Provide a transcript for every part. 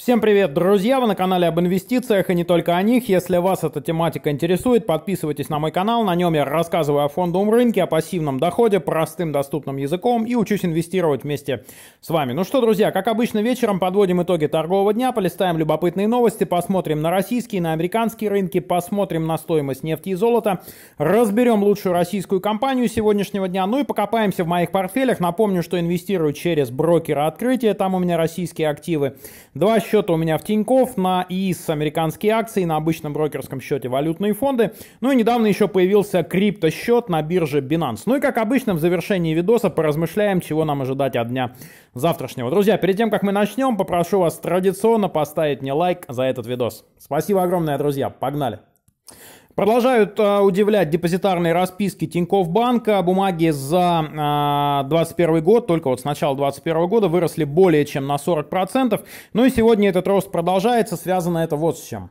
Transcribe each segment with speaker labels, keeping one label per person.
Speaker 1: Всем привет, друзья! Вы на канале об инвестициях и не только о них. Если вас эта тематика интересует, подписывайтесь на мой канал. На нем я рассказываю о фондовом рынке, о пассивном доходе, простым доступным языком и учусь инвестировать вместе с вами. Ну что, друзья, как обычно, вечером подводим итоги торгового дня, полистаем любопытные новости, посмотрим на российские, на американские рынки, посмотрим на стоимость нефти и золота, разберем лучшую российскую компанию сегодняшнего дня, ну и покопаемся в моих портфелях. Напомню, что инвестирую через брокера открытия, там у меня российские активы. Два счета у меня в Тинькофф на ИИС американские акции, на обычном брокерском счете валютные фонды. Ну и недавно еще появился крипто-счет на бирже Binance. Ну и как обычно в завершении видоса поразмышляем, чего нам ожидать от дня завтрашнего. Друзья, перед тем, как мы начнем, попрошу вас традиционно поставить мне лайк за этот видос. Спасибо огромное, друзья. Погнали! Продолжают э, удивлять депозитарные расписки тиньков Банка. Бумаги за э, а, 2021 год, только вот с начала 2021 года, выросли более чем на 40%. Ну и сегодня этот рост продолжается. Связано это вот с чем.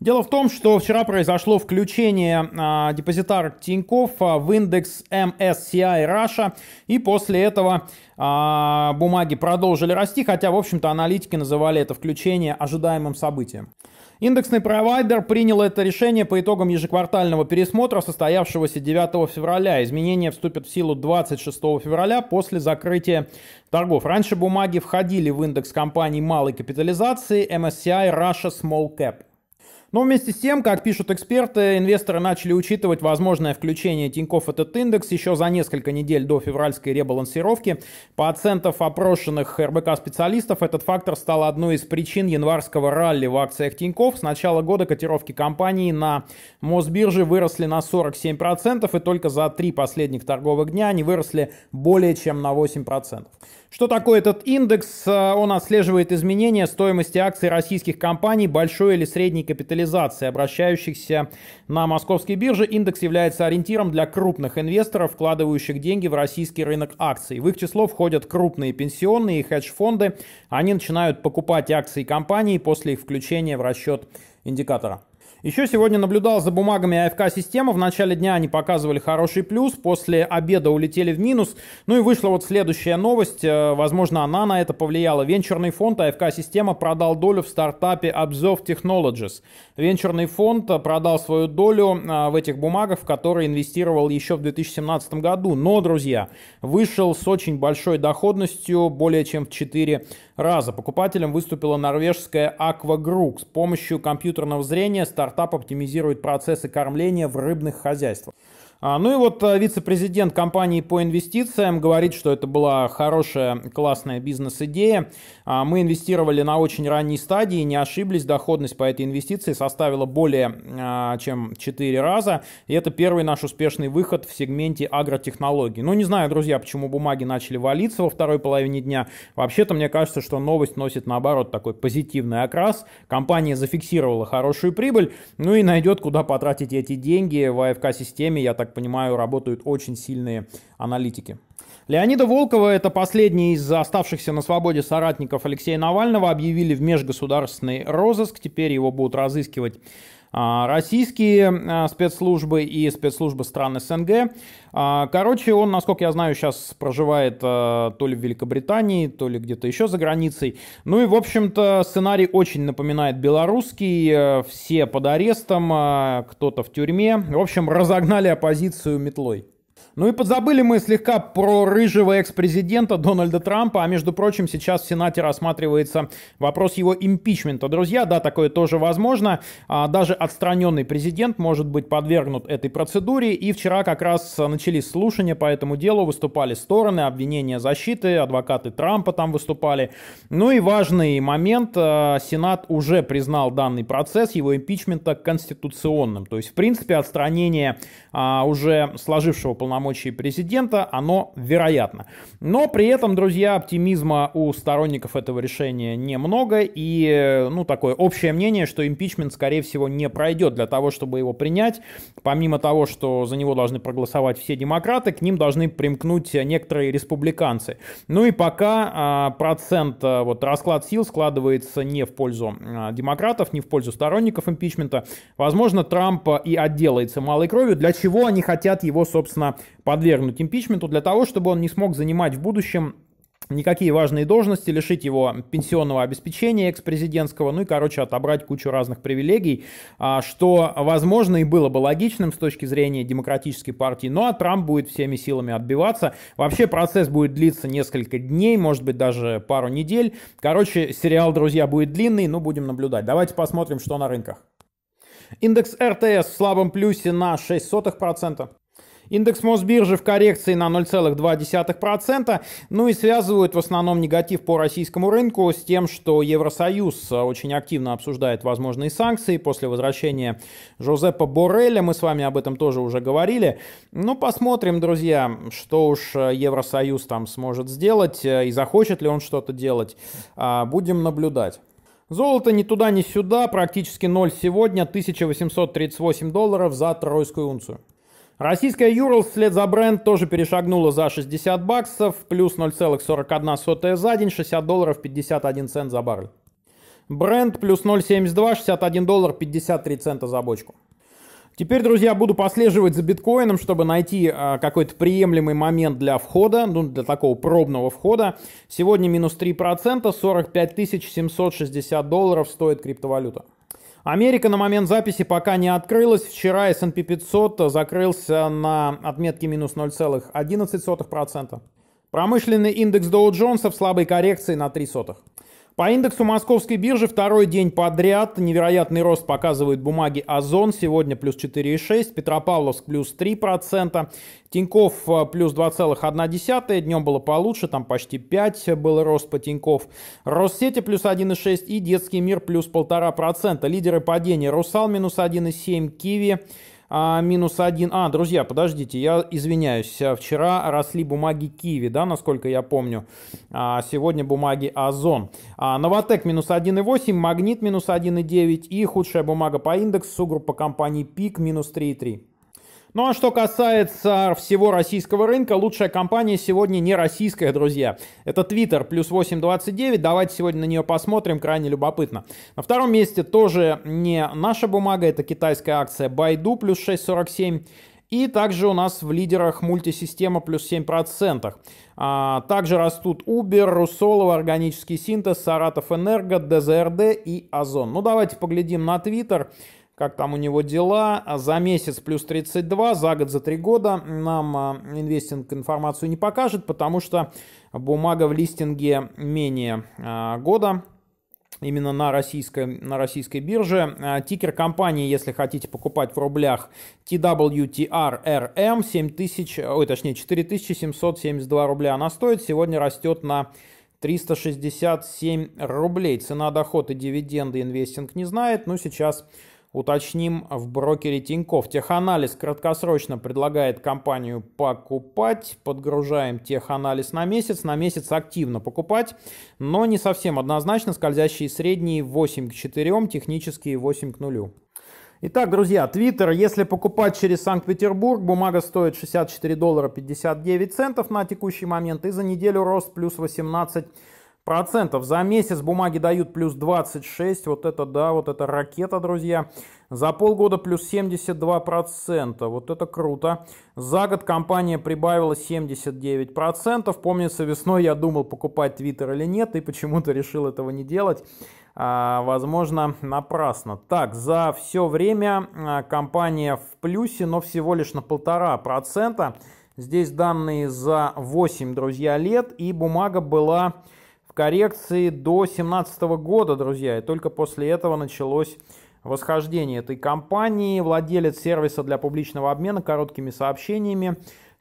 Speaker 1: Дело в том, что вчера произошло включение а, депозитара Тинькофф а, в индекс MSCI Russia, и после этого а, бумаги продолжили расти, хотя, в общем-то, аналитики называли это включение ожидаемым событием. Индексный провайдер принял это решение по итогам ежеквартального пересмотра, состоявшегося 9 февраля. Изменения вступят в силу 26 февраля после закрытия торгов. Раньше бумаги входили в индекс компаний малой капитализации MSCI Russia Small Cap. Но ну, вместе с тем, как пишут эксперты, инвесторы начали учитывать возможное включение Тинькофф в этот индекс еще за несколько недель до февральской ребалансировки. По оценкам опрошенных РБК-специалистов, этот фактор стал одной из причин январского ралли в акциях Тинькофф. С начала года котировки компании на Мосбирже выросли на 47% и только за три последних торговых дня они выросли более чем на 8%. Что такое этот индекс? А, он отслеживает изменения стоимости акций российских компаний большой или средней капитализации, обращающихся на московской бирже. Индекс является ориентиром для крупных инвесторов, вкладывающих деньги в российский рынок акций. В их число входят крупные пенсионные и хедж-фонды. Они начинают покупать акции компании после их включения в расчет индикатора. Еще сегодня наблюдал за бумагами афк Система. В начале дня они показывали хороший плюс, после обеда улетели в минус. Ну и вышла вот следующая новость. Э, возможно, она на это повлияла. Венчурный фонд АФК-система продал долю в стартапе Observe Technologies. Венчурный фонд э, продал свою долю э, в этих бумагах, в которые инвестировал еще в 2017 году. Но, друзья, вышел с очень большой доходностью, более чем в 4 раза. Покупателем выступила норвежская Aqua Group. С помощью компьютерного зрения старт стартап оптимизирует процессы кормления в рыбных хозяйствах. А, ну и вот э, вице-президент компании по инвестициям говорит, что это была хорошая, классная бизнес-идея. А, мы инвестировали на очень ранней стадии, не ошиблись, доходность по этой инвестиции составила более а, чем 4 раза. И это первый наш успешный выход в сегменте агротехнологий. Ну не знаю, друзья, почему бумаги начали валиться во второй половине дня. Вообще-то мне кажется, что новость носит наоборот такой позитивный окрас. Компания зафиксировала хорошую прибыль, ну и найдет, куда потратить эти деньги в АФК-системе, я так понимаю, работают очень сильные аналитики. Леонида Волкова, это последний из оставшихся на свободе соратников Алексея Навального, объявили в межгосударственный розыск. Теперь его будут разыскивать а, российские а, спецслужбы и спецслужбы стран СНГ. А, короче, он, насколько я знаю, сейчас проживает то ли в Великобритании, то ли где-то еще за границей. Ну и, в общем-то, сценарий очень напоминает белорусский. Э, все под арестом, кто-то в тюрьме. В общем, разогнали оппозицию метлой. Ну и подзабыли мы слегка про рыжего экс-президента Дональда Трампа, а между прочим, сейчас в Сенате рассматривается вопрос его импичмента. Друзья, да, такое тоже возможно. А, даже отстраненный президент может быть подвергнут этой процедуре. И вчера как раз начались слушания по этому делу, выступали стороны, обвинения защиты, адвокаты Трампа там выступали. Ну и важный момент, а, Сенат уже признал данный процесс его импичмента конституционным. То есть, в принципе, отстранение а, уже сложившего полномочия полномочий президента, оно вероятно. Но при этом, друзья, оптимизма у сторонников этого решения немного, и, ну, такое общее мнение, что импичмент, скорее всего, не пройдет для того, чтобы его принять. Помимо того, что за него должны проголосовать все демократы, к ним должны примкнуть некоторые республиканцы. Ну и пока а, процент, а, вот расклад сил складывается не в пользу а, демократов, не в пользу сторонников импичмента. Возможно, Трамп и отделается малой кровью, для чего они хотят его, собственно, подвергнуть импичменту для того, чтобы он не смог занимать в будущем никакие важные должности, лишить его пенсионного обеспечения экс-президентского, ну и, короче, отобрать кучу разных привилегий, а, что, возможно, и было бы логичным с точки зрения демократической партии, но ну, а Трамп будет всеми силами отбиваться. Вообще процесс будет длиться несколько дней, может быть, даже пару недель. Короче, сериал, друзья, будет длинный, но ну, будем наблюдать. Давайте посмотрим, что на рынках. Индекс РТС в слабом плюсе на 0,06%. Индекс Мосбиржи в коррекции на 0,2%. Ну и связывают в основном негатив по российскому рынку с тем, что Евросоюз очень активно обсуждает возможные санкции после возвращения Жозепа Борреля. Мы с вами об этом тоже уже говорили. Ну посмотрим, друзья, что уж Евросоюз там сможет сделать э, и захочет ли он что-то делать. А, будем наблюдать. Золото ни туда, ни сюда, практически ноль сегодня, 1838 долларов за тройскую унцию. Российская Юрлс вслед за бренд тоже перешагнула за 60 баксов, плюс 0,41 за день, 60 долларов 51 цент за баррель. Бренд плюс 0,72, 61 доллар 53 цента за бочку. Теперь, друзья, буду послеживать за биткоином, чтобы найти э, какой-то приемлемый момент для входа, ну, для такого пробного входа. Сегодня минус 3%, 45 760 долларов стоит криптовалюта. Америка на момент записи пока не открылась. Вчера S&P 500 закрылся на отметке минус 0,11%. Промышленный индекс Доу Джонса в слабой коррекции на 0,03%. По индексу московской биржи второй день подряд невероятный рост показывают бумаги «Озон». Сегодня плюс 4,6, Петропавловск плюс 3%, Тиньков э, плюс 2,1, днем было получше, там почти 5 был рост по Тиньков. Россети плюс 1,6 и Детский мир плюс 1,5%. Лидеры падения «Русал» минус 1,7, «Киви» а, минус 1. А, друзья, подождите, я извиняюсь. Э, вчера росли бумаги Киви, да, насколько я помню. А, сегодня бумаги Озон. А, Новотек минус 1,8, Магнит минус 1,9 и худшая бумага по индексу группа компаний ПИК минус 3,3. Ну а что касается всего российского рынка, лучшая компания сегодня не российская, друзья. Это Twitter, плюс 8,29. Давайте сегодня на нее посмотрим, крайне любопытно. На втором месте тоже не наша бумага, это китайская акция Baidu, плюс 6,47. И также у нас в лидерах мультисистема плюс 7%. А, также растут Uber, Русолова, Органический синтез, Саратов Энерго, ДЗРД и Озон. Ну давайте поглядим на Twitter как там у него дела. За месяц плюс 32, за год, за три года нам а, инвестинг информацию не покажет, потому что бумага в листинге менее а, года, именно на российской, на российской бирже. А, тикер компании, если хотите покупать в рублях, TWTRRM 7000, эм, ой, точнее 4772 рубля она стоит, сегодня растет на 367 рублей. Цена, дохода, дивиденды инвестинг не знает, но сейчас Уточним в брокере Тинькофф. Теханализ краткосрочно предлагает компанию покупать. Подгружаем теханализ на месяц. На месяц активно покупать, но не совсем однозначно. Скользящие средние 8 к 4, технические 8 к 0. Итак, друзья, Твиттер, если покупать через Санкт-Петербург, бумага стоит 64 доллара 59 центов на текущий момент, и за неделю рост плюс 18 процентов за месяц бумаги дают плюс 26, вот это да, вот это ракета, друзья. За полгода плюс 72 процента, вот это круто. За год компания прибавила 79 процентов. Помнится, весной я думал покупать Twitter или нет, и почему-то решил этого не делать. А, возможно, напрасно. Так, за все время а, компания в плюсе, но всего лишь на полтора процента. Здесь данные за 8, друзья, лет, и бумага была коррекции до 2017 года, друзья, и только после этого началось восхождение этой компании. Владелец сервиса для публичного обмена короткими сообщениями,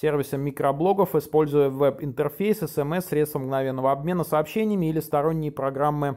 Speaker 1: сервисом микроблогов, используя веб-интерфейс, смс, средства мгновенного обмена сообщениями или сторонние программы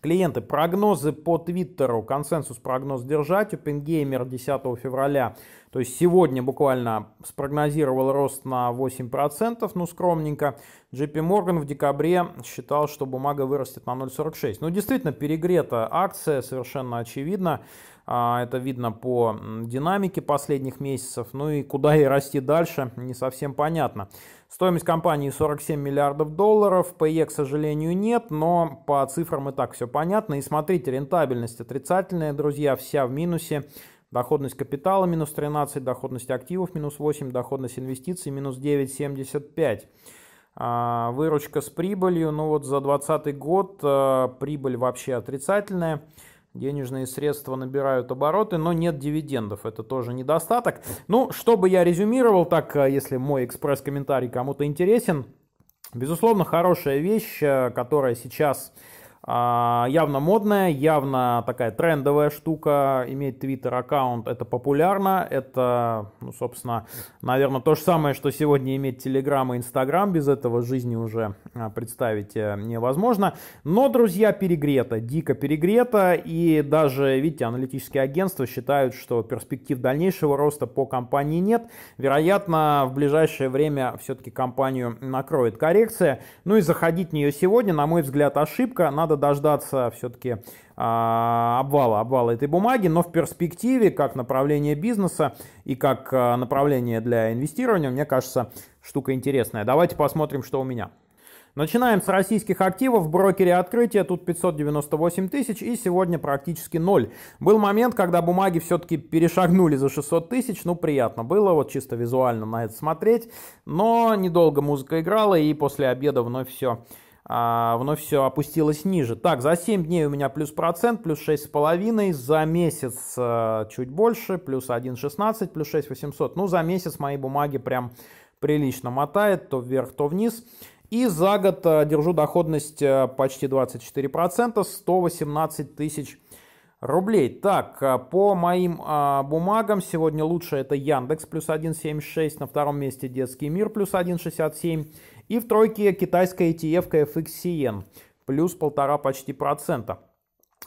Speaker 1: Клиенты, прогнозы по Твиттеру, консенсус прогноз держать. Опенгеймер 10 февраля, то есть сегодня буквально спрогнозировал рост на 8%, ну скромненько. JP Morgan в декабре считал, что бумага вырастет на 0,46. Ну действительно перегрета акция, совершенно очевидно. А, это видно по динамике последних месяцев. Ну и куда и расти дальше, не совсем понятно. Стоимость компании 47 миллиардов долларов. PE, к сожалению, нет, но по цифрам и так все понятно. И смотрите, рентабельность отрицательная, друзья, вся в минусе. Доходность капитала минус 13, доходность активов минус 8, доходность инвестиций минус 9,75. А, выручка с прибылью, ну вот за 2020 год а, прибыль вообще отрицательная денежные средства набирают обороты, но нет дивидендов, это тоже недостаток. Ну, чтобы я резюмировал, так, э, если мой экспресс-комментарий кому-то интересен, безусловно, хорошая вещь, э, которая сейчас а, явно модная, явно такая трендовая штука, иметь Twitter аккаунт, это популярно, это, ну, собственно, наверное, то же самое, что сегодня иметь Telegram и Instagram, без этого жизни уже а, представить э, невозможно, но, друзья, перегрето, дико перегрето, и даже, видите, аналитические агентства считают, что перспектив дальнейшего роста по компании нет, вероятно, в ближайшее время все-таки компанию накроет коррекция, ну и заходить в нее сегодня, на мой взгляд, ошибка, надо дождаться все-таки а, обвала, обвала этой бумаги, но в перспективе, как направление бизнеса и как а, направление для инвестирования, мне кажется, штука интересная. Давайте посмотрим, что у меня. Начинаем с российских активов. брокере открытия тут 598 тысяч и сегодня практически ноль. Был момент, когда бумаги все-таки перешагнули за 600 тысяч. Ну, приятно было, вот чисто визуально на это смотреть. Но недолго музыка играла и после обеда вновь все а, вновь все опустилось ниже. Так, за 7 дней у меня плюс процент, плюс 6,5, за месяц э, чуть больше, плюс 1,16, плюс 6,800. Ну, за месяц мои бумаги прям прилично мотает, то вверх, то вниз. И за год э, держу доходность а, почти 24%, 118 тысяч рублей. Так, по моим а, бумагам сегодня лучше это Яндекс плюс 1,76, на втором месте Детский мир плюс 1,67 и в тройке китайская ETF FXCN, плюс полтора почти процента.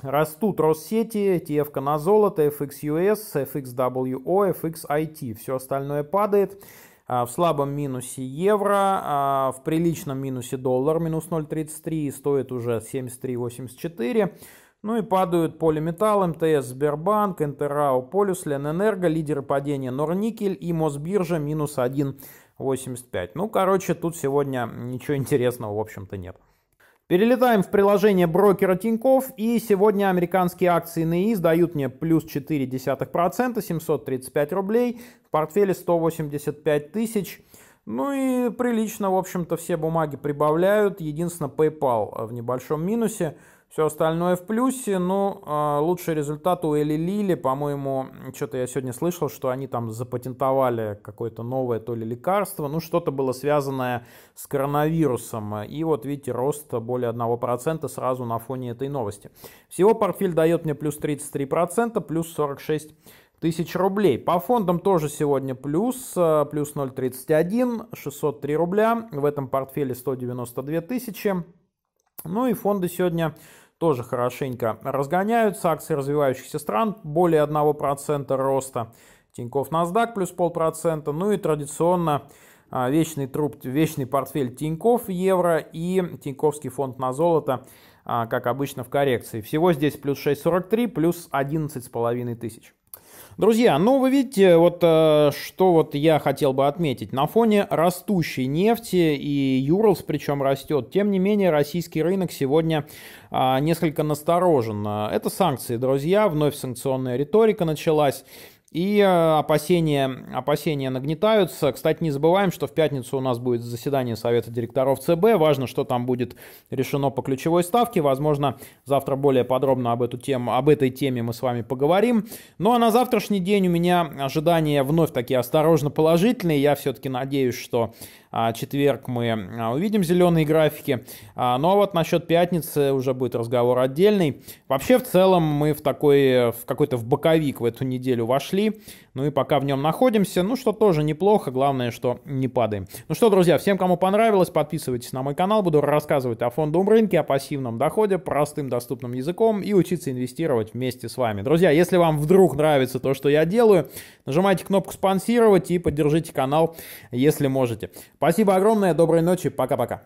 Speaker 1: Растут Россети, ETF на золото, FXUS, FXWO, FXIT. Все остальное падает. А, в слабом минусе евро, а, в приличном минусе доллар, минус 0,33, стоит уже 73,84. Ну и падают Полиметалл, МТС, Сбербанк, Интерао, Полюс, Ленэнерго, лидеры падения Норникель и Мосбиржа минус 1%. 85. Ну, короче, тут сегодня ничего интересного, в общем-то, нет. Перелетаем в приложение брокера Тиньков, и сегодня американские акции НИИ сдают мне плюс 0,4%, 735 рублей, в портфеле 185 тысяч. Ну и прилично, в общем-то, все бумаги прибавляют. Единственное, PayPal в небольшом минусе. Все остальное в плюсе, но ну, а, лучший результат у Эли Лили, по-моему, что-то я сегодня слышал, что они там запатентовали какое-то новое то ли лекарство, ну что-то было связанное с коронавирусом. И вот видите, рост более 1% сразу на фоне этой новости. Всего портфель дает мне плюс 33%, плюс 46 тысяч рублей. По фондам тоже сегодня плюс, а, плюс 0,31, 603 рубля, в этом портфеле 192 тысячи. Ну и фонды сегодня тоже хорошенько разгоняются. Акции развивающихся стран более 1% роста. Тинькофф NASDAQ плюс полпроцента. Ну и традиционно а, вечный, труп, вечный портфель тиньков евро и Тиньковский фонд на золото, а, как обычно в коррекции. Всего здесь плюс 6,43, плюс 11,5 тысяч. Друзья, ну вы видите, вот э, что вот я хотел бы отметить. На фоне растущей нефти и Юрлс причем растет, тем не менее российский рынок сегодня а, несколько насторожен. Э, это санкции, друзья, вновь санкционная риторика началась. И э, опасения, опасения нагнетаются. Кстати, не забываем, что в пятницу у нас будет заседание Совета директоров ЦБ. Важно, что там будет решено по ключевой ставке. Возможно, завтра более подробно об, эту тему, об этой теме мы с вами поговорим. Ну а на завтрашний день у меня ожидания вновь такие осторожно положительные. Я все-таки надеюсь, что а, четверг мы а, увидим зеленые графики. А, Но ну, вот насчет пятницы уже будет разговор отдельный. Вообще, в целом, мы в такой, в какой-то в боковик в эту неделю вошли. Ну и пока в нем находимся. Ну, что тоже неплохо. Главное, что не падаем. Ну что, друзья, всем, кому понравилось, подписывайтесь на мой канал. Буду рассказывать о фондовом рынке, о пассивном доходе, простым доступным языком и учиться инвестировать вместе с вами. Друзья, если вам вдруг нравится то, что я делаю, нажимайте кнопку «Спонсировать» и поддержите канал, если можете. Спасибо огромное, доброй ночи, пока-пока.